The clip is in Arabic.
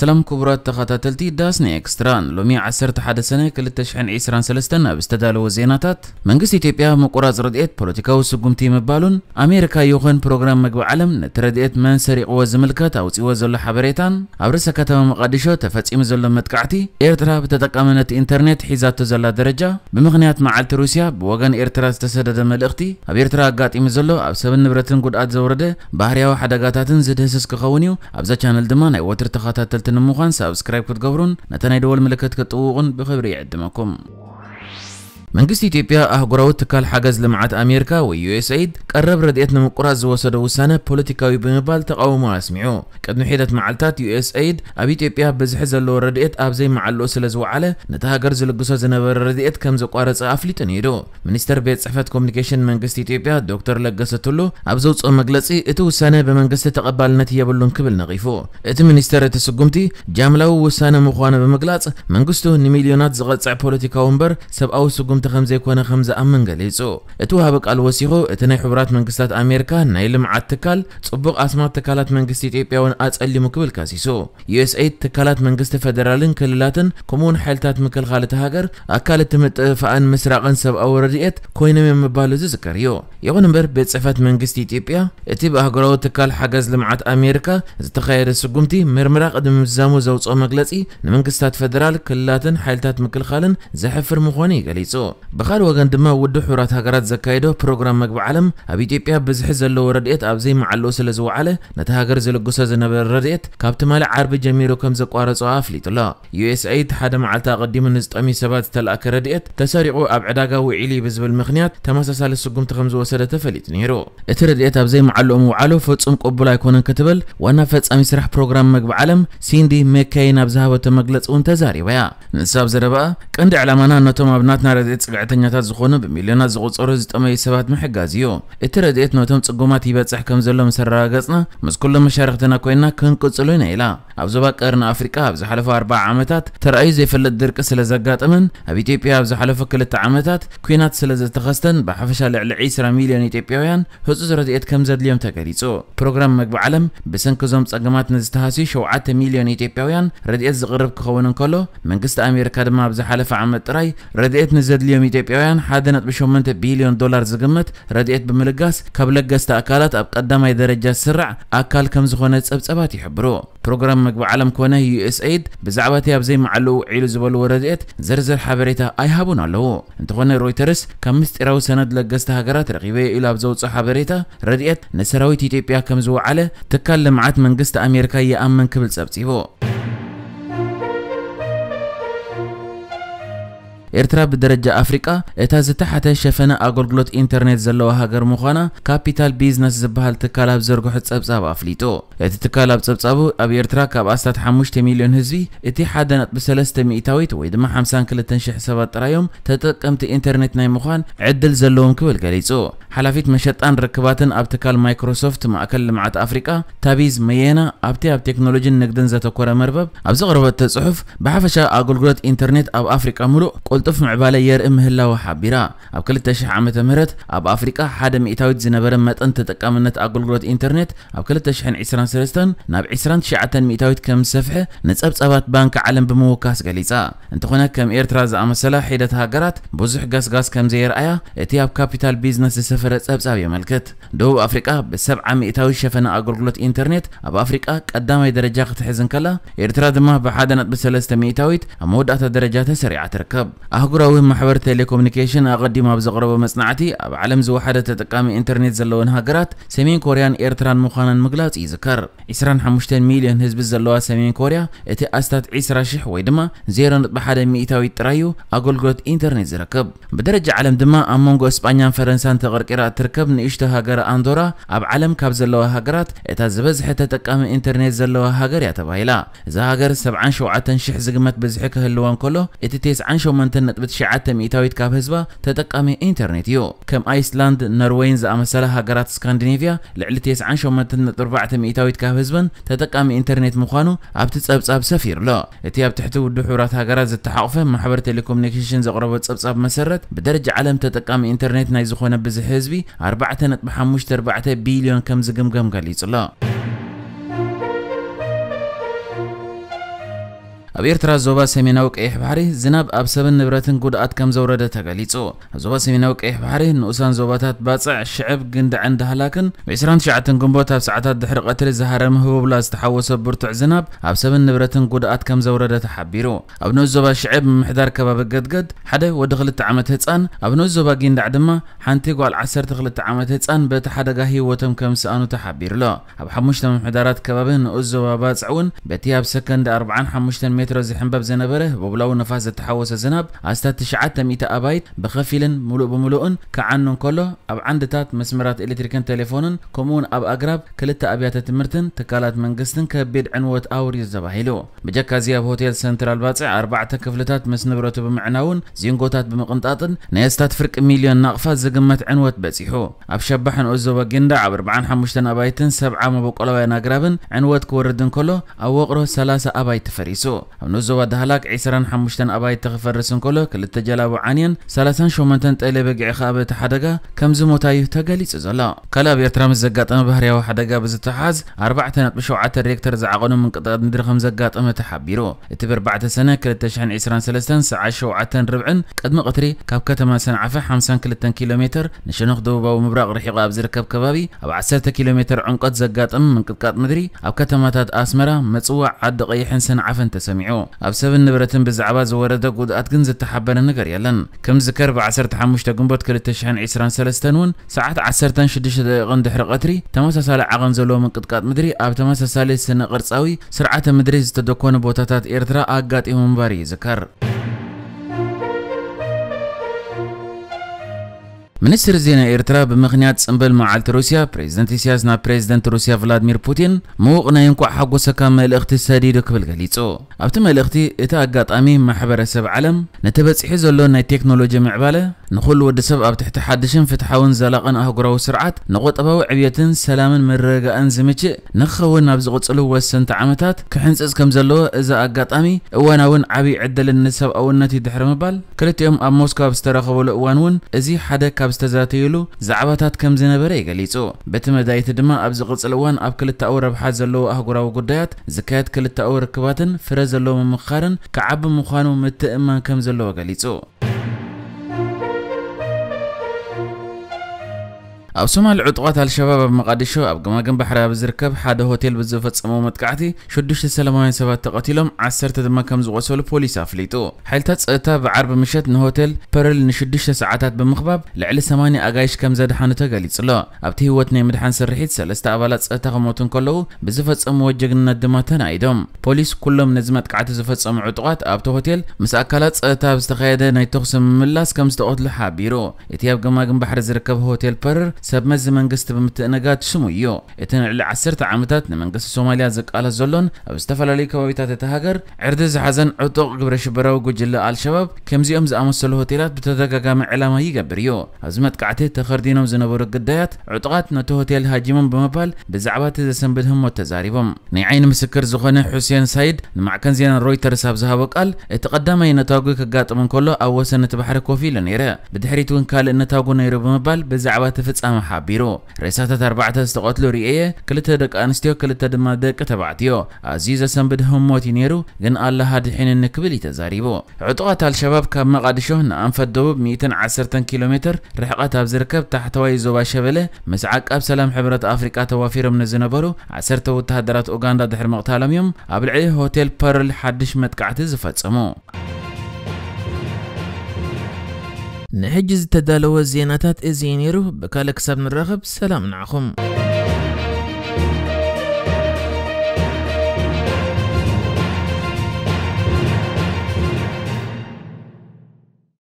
سلام كبرات تخاتلتي داسني اكستران لومي عسرت حدا سنة كل تشحن عسران سلستنا بستدال وزيناتات منقس تيبيا مقراز رديئت بولوتيكا وسقوم تيم بالون أمريكا يوغن بروغرام مقو علم نترديئت من سريق وزملكات أو تيوزل حبريتان عبرسة كتاب مقادشو تفاتي مزل متقعتي إيرترا بتتقامنة انترنت حيزات تزل درجة بمغنيات معالة روسيا بوغن إيرترا استسدد ملغتي أب إيرترا قات إمزلو أب سبن نبرتن قد أدزورده بحريا وحدا قاتاتن زد هسس كخونيو أبزا چانل دمان أي وتر تخاتلتي تنموخان سابسكرايب كتقبرون نتاني دول كتقوغن بخبري عدمكم መንግስቲ ኢትዮጵያ ኣህጉራዊ ትካል ሓገዝ ልምዓት ኣሜሪካ ወይ ዩኤስኤድ ቀረብ ረድኤት ንምቁራፅ ዝወሰደ ውሳነ ፖለቲካዊ ብምባል ተቃውሞ ኣስሚዑ ቅድሚ ሒደት መዓልታት ዩኤስኤድ ኣብ ኢትዮጵያ ብዝሒ ዘለዎ ረድኤት ኣብ ዘይመዓልኡ ስለ ዝወዓለ ነቲ ሃገር ዝልግሶ ዝነበረ ረድኤት ከም ዘቋረፀ ኣፍሊጡ ነይዱ ሚኒስተር ቤት ፅሕፈት ኮሚኒኬሽን መንግስቲ ኢትዮጵያ ዶክተር ለገሰ ቱሉ ኣብ ዘውፅኦ መግለፂ እቲ ውሳነ ብመንግስቲ ተቐባልነት የብሉን ክብል ነቒፉ እቲ ሚኒስተር እቲ ስጉምቲ ጃምላዊ ውሳነ ምዃኑ ብምግላጽ መንግስቱ ንሚልዮናት ዝቐፅዕ ፖለቲካዊ እምበር ሰብኣዊ ስጉም كم خمزة كونا خمزة أمن قليسو اتوها بك الوسيخو اتناي حبرات من قصات أمريكا نايلم لمعات تكال تصبق أسمات تكالات من قصة إيبيا إيبياون اللي مقبل كاسيسو USA تكالات من قصة فدرالين كللاتن كمون حالتات مكل خالة هاجر أكالت فان مسرع سب أو رديئت كوينة من مبالو زكريو يغن بر بيت صفات من قصة إيبيا اتيب أهجرو تكال حجز لمعات أمريكا زتخير السقمتي مرمرا قد مزامو زوت مقلسي نمن قصات فدرال كللاتن حالتات مكل خالن زحفر مخوني قليسو بخار وگن دما ود حورات هاگرات زکایدو پروگرام مگب علم اب ایتیپیا بزح زلو ردئت اب زی معلو سل زوعله نت هاگر زلگوس زنبر ردئت ካብቲ ማለ ዓርቢ ጀሚሩ ከም ዘቋረፆ ኣፍሊጡሎ ዩኤስኤድ ሓደ መዓልቲ ኣቐዲሙ ንዝጠሚ ሰባት ዝተለኣከ ረድኤት ተሰሪቑ ኣብ ዕዳጋ ውዒሉ ብዝብል ምክንያት ተመሳሳሊ ስጉምቲ ከም ዝወሰደ ተፈሊጡ ነይሩ እቲ ረድኤት ኣብ ዘይመዓልኡ ምውዓሉ ፍጹም ቅቡል ኣይኮነን ክትብል ዋና ፈጻሚ ስራሕ ፕሮግራም መግቢ ዓለም ሲንዲ ሜካይ ናብ ዝሃበቶ መግለፂ እውን ተዛሪባ እያ ንሳ ኣብ ዘረብኣ ቀንዲ ዕላማና ነቶም ኣብ ናትና ረድኤት سگعتنیات از خونه به میلیون از قطع روز تمایی سبات محققیو. اترد ایت نوتم تصمیمات یه بات صحکم زلما مسر راجس نه. مسکل مشارکت نکوینا کن کوتلوی نیلا. عوض با کارن آفریقا عوض حلف آربع عمتات. ترایز فلاد درک سلزگات امن. ابیتیپی عوض حلف کل تعمتات. کوینات سلز تخصن با حفش علی عیسی میلیون ایتیپیان. حضور رد ایت کم زد لیم تکریزو. پروگرام مجب علم. بسن کوزم تصمیمات نزدهاسی شوعت میلیون ایتیپیان. رد ایت زغرب کخونن کلو. من قسط آمریکا دم عوض حلف عمت رای. رد نزد ሚሊዮን ኢትዮጵያውያን 1.8 ቢሊዮን ዶላር ዝግምት ረድኤት ብምልጋስ ካብ ለገስቲ ኣካላት ኣብ ቀዳማይ ደረጃ ዝስራዕ ኣካል ከም ዝኾነ ፀብፀባት ይሕብሩ ፕሮግራም ምግቢ ዓለም ኮነ ዩኤስኤድ ብዛዕባ እቲ ኣብ ዘይመዓሉ ውዒሉ ዝበልዎ ረድኤት ዝርዝር ሓበሬታ ኣይሃቡን ኣለዉ እንተኾነ ሮይተርስ ካብ ምስጢራዊ ሰነድ ለገስቲ ሃገራት ረኺበ ኢሉ ኣብ ዘውፅኦ ሓበሬታ ረድኤት ንሰራዊት ኢትዮጵያ ከም ዝወዓለ ትካል ልምዓት መንግስቲ ኣሜሪካ ይኣምን ክብል ጸብጺቡ ኤርትራ ብደረጃ ኣፍሪቃ እታ ዝተሓተ ሸፈነ ኣገልግሎት ኢንተርኔት ዘለዋ ሃገር ምዃና ካፒታል ቢዝነስ ዝበሃል ትካል ኣብ ዘርግሖ ጸብጻብ ኣፍሊጡ እቲ ትካል ኣብ ጸብጻቡ ኣብ ኤርትራ ካብ ኣስታት 5 ሚልዮን ህዝቢ እቲ 1.3 ሚእታዊት ወይ ድማ 52000 ሰባት ጥራዮም ተጠቀምቲ ኢንተርኔት ናይ ምዃን ዕድል ዘለዎም ክብል ገሊጹ ሓላፊት መሸጣን ርክባትን ኣብ ትካል ማይክሮሶፍት ማእከል ልምዓት ኣፍሪቃ ታቢዝ መየና ኣብቲ ኣብ ቴክኖሎጂን ንግድን ዘተኮረ መርበብ ኣብ ዘቕረበተ ጽሑፍ ብሓፈሻ ኣገልግሎት ኢንተርኔት ኣብ ኣፍሪቃ ሙሉእ ቁልጡ قف معبالي ير ام هلا وحابيرا اب كل تشح عام تمرت اب افريكا حدا مئتاوي زنبرا مات انت تقامنت اقل انترنت اب كل تشح ان عسران سرستان ناب عسران تشعة مئتاوي كم سفح نتسب سابات بانك عالم بموكاس قليسا انت خونا كم اير تراز امسلا حيدة هاقرات بزح غاس غاس كم زير ايا اتياب كابيتال بيزنس سفر تسب سابي ملكت دوب افريكا بسبعة مئتاوي شفنا اقل انترنت اب افريكا قدام درجة تحزن كلا اير تراز ما بحادنات بسلسة مئتاوي امود اتا درجات سريعة تركب ኣህጉራዊ ማሕበር ቴሌኮሙኒኬሽን ኣቐዲማ ብዘቕረበ መጽናዕቲ ኣብ ዓለም ዝወሓደ ተጠቃሚ ኢንተርኔት ዘለወን ሃገራት ሰሜን ኮርያን ኤርትራን ምዃነን ምግላጽ እዩ ዝከር 25 ሚልዮን ህዝቢ ዘለዋ ሰሜን ኮርያ እቲ ኣስታት 20,000 ወይ ድማ 0.1 ሚእታዊ ጥራዩ ኣገልግሎት ኢንተርኔት ዝረክብ ብደረጃ ዓለም ድማ ኣብ መንጎ እስጳኛን ፈረንሳን ተቐርቂራ እትርከብ ንእሽቶ ሃገር ኣንዶራ ኣብ ዓለም ካብ ዘለዋ ሃገራት እታ ዝበዝሐ ተጠቃሚ ኢንተርኔት ዘለዋ ሃገር እያ ተባሂላ እዛ ሃገር 77,000 ዝግመት ብዝሒ ክህልዋ እንከሎ እቲ 98 انترنت بتشعات ميتاويت كاب هزبا تتقامي انترنت يو كم ايسلاند نروين زا امسالة هاقرات سكاندينيفيا لعلت يس عان شو متنت اربعة ميتاويت كاب هزبا تتقامي انترنت مخانو ابتس ابس اب سفير لا اتيا بتحتو الدحورات هاقرات زا التحاقفة محبر تليكومنيكيشن زا قربة ابس اب مسرت بدرج عالم تتقامي انترنت نايزو خونا بزي هزبي اربعة نت بحموش اربعة بيليون كم زقم قم قليز لا أبيرترا زوبا سميناوك إيه بحري زناب أب سبن نبرتن قد أتكم زوردة تقاليتو زوبا سميناوك إيه بحري نقصان زوباتات باتسع الشعب قند عندها لكن بإسران شعاتن أب بساعتات دحر قتل الزهرة مهو بلا استحوص برتع زناب أب سبن نبرتن قد أتكم زوردة تحبيرو أب نوز نوزوبا شعب محدار كباب قد قد حدا ودخل التعامت هتسان أب نوز نوزوبا قين دعدما حانتي قوال عسر تخل التعامت هتسان بيت حدا قهي وتم كم سأنو تحبير لا أب حموشتم محدارات كبابن نقص زوبا باتسعون بتياب سكند أربعان حمشتم ميت ሜትሮ ዝሕንበብ ዝነበረ ብብላዊ ነፋስ ዝተሓወሰ ዝናብ ኣብ 6900 ኣባይት ብኸፊልን ሙሉእ ብምሉእን ክዓኑ እንከሎ ኣብ ዓንድታት መስመራት ኤሌክትሪክን ቴሌፎንን ከምኡውን ኣብ ኣግራብ ክልተ ኣብያተ ትምህርትን ትካላት መንግስትን ከቢድ ዕንወት ኣውርዩ ዘባሂሉ ብጀካ እዚ ኣብ ሆቴል ሰንትራል ባፅዕ ኣርባዕተ ክፍልታት ምስ ንብረቱ ብምዕናውን ዚንጎታት ብምቕንጣጥን ናይ ኣስታት ፍርቂ ሚልዮን ናቕፋት ዝግመት ዕንወት በፂሑ ኣብ ሸባሕ ንዕዘቦ ጊንዳ ኣብ 45 ኣባይትን 70 መበቆላውያን ኣግራብን ዕንወት ክወርድ እንከሎ ኣብ ወቕሮ 30 ኣባይት ተፈሪሱ نزود هلاك عسران حمشتن أباي تغفر رسن كله كل التجلاب عنين سالسان شو منتن تقلي بقع خابة حدقة كم زمو تايه تقليس زلا كلا بيرترام الزقات أم بهريا حدقة بزتحاز أربعة بشوعة الريكتر زعقون من قطعة ندرخم زقات أم تحبيرو اتبر بعد سنة كل التشحن عسران سلستن ساعة شوعة ربعن قد مقتري كاب كتما سنعفة حمسان كل كيلو متر نشنخ دوباو مبراق رحيق أب زركب كبابي أب عسرة كيلو متر عنقات زقات أم من قطعة مدري أب كتماتات أسمرة متسوع عد قيحن سنعفن تسميع سميعو اب سب النبرتن بزعبا زورده قد اتقن زت حبن نغر يلن كم ذكر بعسرت حموشت قنبوت كل تشحن 20 سلستن ون ساعات عسرتن شدش غند حر تماس سال عقن زلو من قدقات مدري اب تماس سال سن قرصاوي سرعه مدري زت بوتاتات ايرترا اغات يمون ذكر منستر زینا ایرترا به مغناط سنبل معالت روسیا، پریزیدنت سیاس نا پریزیدنت روسیا ولادمیر پوتین موقع نیم کو حقوس کامل اقتصادی رقبل گلیتو. افتم الاقتی اتاق قطعی محبور سب عالم نتبت حیز لون نی تکنولوژی معباله نخل ود سب اب تحت حدشن فتحون زلقن اهجروا سرعات نقط ابو عبيتن سلام من رجا انزمچ نخون ابز قصلو وسن تعمتات كحنصز كم زلو اذا اغطامي وانا ون عبي عدل النسب او النتي دحر مبال كلت يوم اب موسكو استرخبل وان ون ازي حدا كاب استزاتيلو زعباتات كم زنبر يغليصو بتمدايت دما ابز قصلو وان اب كلت اورب حزلو اهجروا غديات زكايت كلت اورب كباتن فرزلو ممخارن كعب مخانو متئمان كم زلو غليصو أو سما العطقات على الشباب بمقدشو أبقى ما جنب حرا بزركب حدا هوتيل بزفت سمو متقعتي شدوش السلامين سبات تقتلهم عسرت ما كم زغوا سول أفليتو حيل تتسقطا بعرب مشت نهوتيل بيرل نشدش ساعاتات بمخباب لعل سماني أجايش كم زاد حانو تقالي تلا أبتي هو تني مدحان سرحيت سلست أبلات سقطا غموتن كله بزفت سمو وجه الندماتن أيدهم بوليس كلهم نزمت قعت زفت سمو عطقات أبتو هوتيل مس أكلات سقطا بستخيدة نيتوخس من ملاس كم زدقت له حابيرو إتياب جنب حرا زركب هوتيل بيرل سب مز منقست بمتنقات سمو يو اتن على عسرت عمتاتنا منقست سوماليا زك على زولون او استفل عليك وبيتات تهاجر عرض زحزن عطق قبر شبراو جل على الشباب كم زي امز امس الهوتيلات بتدقق قام علامه يقبر يو ازمت قعتي تخردين امز نبر قدايات عطقات نتو هوتيل هاجمون بمبال بزعبات اذا سنبدهم وتزاريبهم نعين مسكر زخنا حسين سعيد مع كان زين رويترز هاب زهاب وقال اتقدم اي نتاوغو كقاط من كله او وسن تبحر كوفي لنيره بدحريتون ان نتاوغو نيرو بمبال بزعبات فتس ام حبیرو رسات در بعد از تقتل ریه کل تدرک آنستیو کل تدمادک تبعتیو عزیز است به هم موتی الله هد حین نکبلی تزاریبو عطوات هال شباب کم مقدسه نه ام فدوب میتن عصرتن کیلومتر رحقت از رکب تحت وایزو باشبله مسعق اب سلام حبرت آفریقا توافیرم نزنبرو عصرت و تهدرات اوگاندا در مقتالمیم قبل عیه هتل پرل حدش متقعت زفت سمو. نحجز تدالو الزيناتات إزينيرو بكالك سبن الرغب سلام نعخم